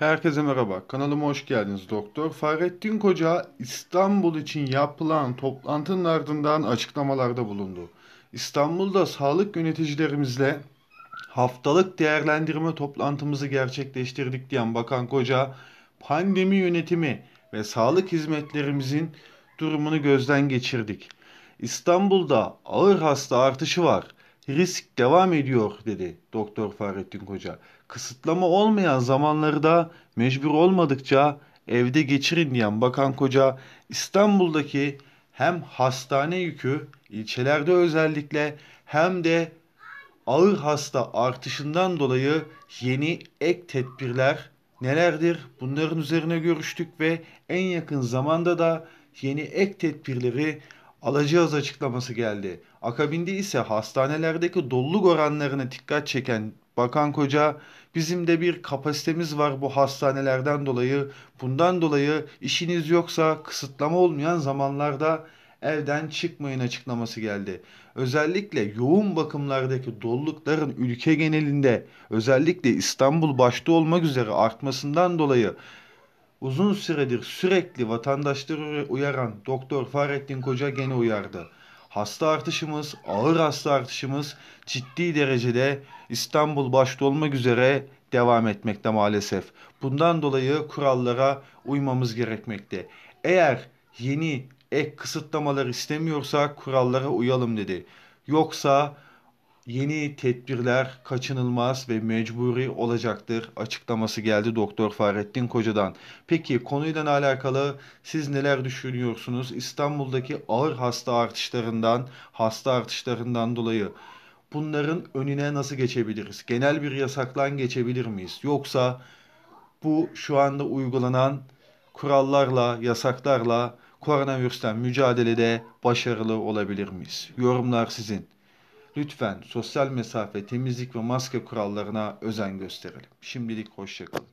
Herkese merhaba. Kanalıma hoş geldiniz doktor. Fahrettin Koca İstanbul için yapılan toplantının ardından açıklamalarda bulundu. İstanbul'da sağlık yöneticilerimizle haftalık değerlendirme toplantımızı gerçekleştirdik diyen Bakan Koca, pandemi yönetimi ve sağlık hizmetlerimizin durumunu gözden geçirdik. İstanbul'da ağır hasta artışı var risk devam ediyor dedi Doktor Fahrettin Koca. Kısıtlama olmayan zamanları da mecbur olmadıkça evde geçirin diyen Bakan Koca İstanbul'daki hem hastane yükü ilçelerde özellikle hem de ağır hasta artışından dolayı yeni ek tedbirler nelerdir? Bunların üzerine görüştük ve en yakın zamanda da yeni ek tedbirleri alacağız açıklaması geldi. Akabinde ise hastanelerdeki doluluk oranlarına dikkat çeken Bakan Koca bizim de bir kapasitemiz var bu hastanelerden dolayı. Bundan dolayı işiniz yoksa kısıtlama olmayan zamanlarda evden çıkmayın açıklaması geldi. Özellikle yoğun bakımlardaki dolulukların ülke genelinde özellikle İstanbul başta olmak üzere artmasından dolayı Uzun süredir sürekli vatandaşları uyaran Doktor Fahrettin Koca gene uyardı. Hasta artışımız, ağır hasta artışımız ciddi derecede İstanbul başta olmak üzere devam etmekte maalesef. Bundan dolayı kurallara uymamız gerekmekte. Eğer yeni ek kısıtlamalar istemiyorsa kurallara uyalım dedi. Yoksa yeni tedbirler kaçınılmaz ve mecburi olacaktır açıklaması geldi Doktor Fahrettin Koca'dan. Peki konuyla alakalı siz neler düşünüyorsunuz? İstanbul'daki ağır hasta artışlarından, hasta artışlarından dolayı bunların önüne nasıl geçebiliriz? Genel bir yasaklan geçebilir miyiz? Yoksa bu şu anda uygulanan kurallarla, yasaklarla koronavirüsten mücadelede başarılı olabilir miyiz? Yorumlar sizin. Lütfen sosyal mesafe, temizlik ve maske kurallarına özen gösterelim. Şimdilik hoşçakalın.